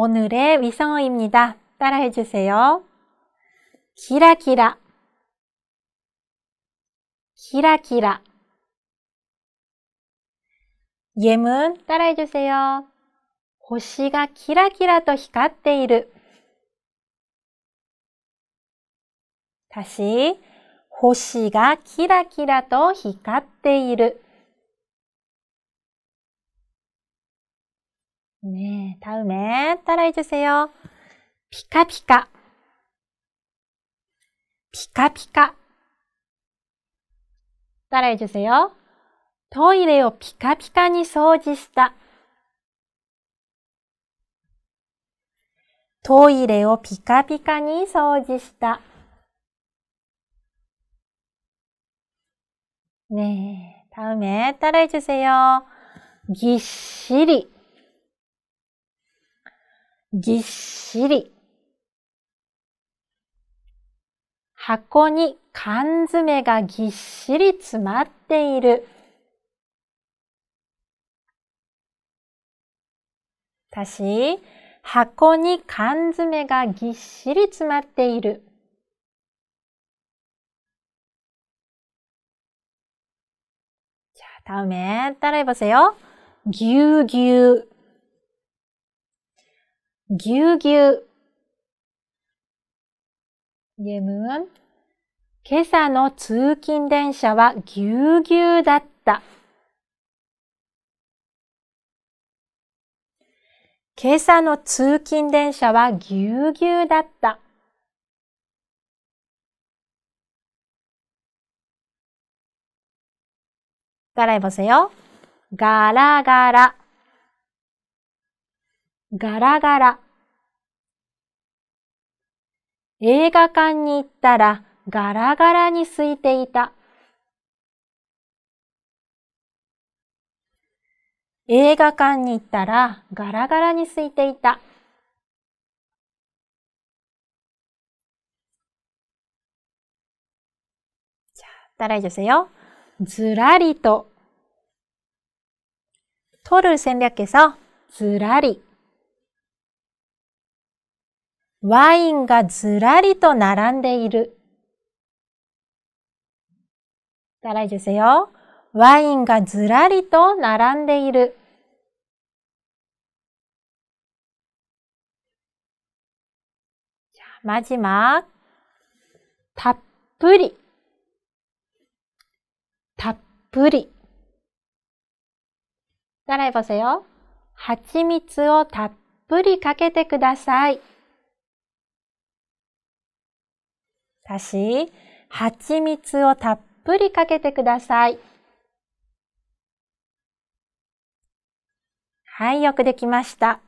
오늘의위성어입니다따라해주세요기라기라기라기라예문따라해주세요星が기라기라と光っている다시星がキラキラと光っている。네다음에따라해주세요피카피카피카피카따라해주세요토이레오피카피카니소지시다토이레오피카피카니소지시다네다음에따라해주세요ぎっしりぎっしり。箱に缶詰がぎっしり詰まっている。私、箱に缶詰がぎっしり詰まっている。자다음에따라해보세요ぎゅうぎゅう。ぎゅうぎゅう。今朝の通勤電車はぎゅうぎゅうだった。今朝の通勤電車はぎゅうぎゅうだった。따라해보세요がらがら。ガラガラ。映画館に行ったらガラガラに空いていた。映画館に行ったらガラガラに空いていた。じゃあ、따라해주세 요。 ずらりと。取る戦略해서ずらり。ワインがずらりと並んでいる。따い해주せよ。ワインがずらりと並んでいる。まじぷり。たっぷり。답ら리따라い보せよ。蜂蜜をたっぷりかけてください。だし、蜂蜜をたっぷりかけてください。はい、よくできました。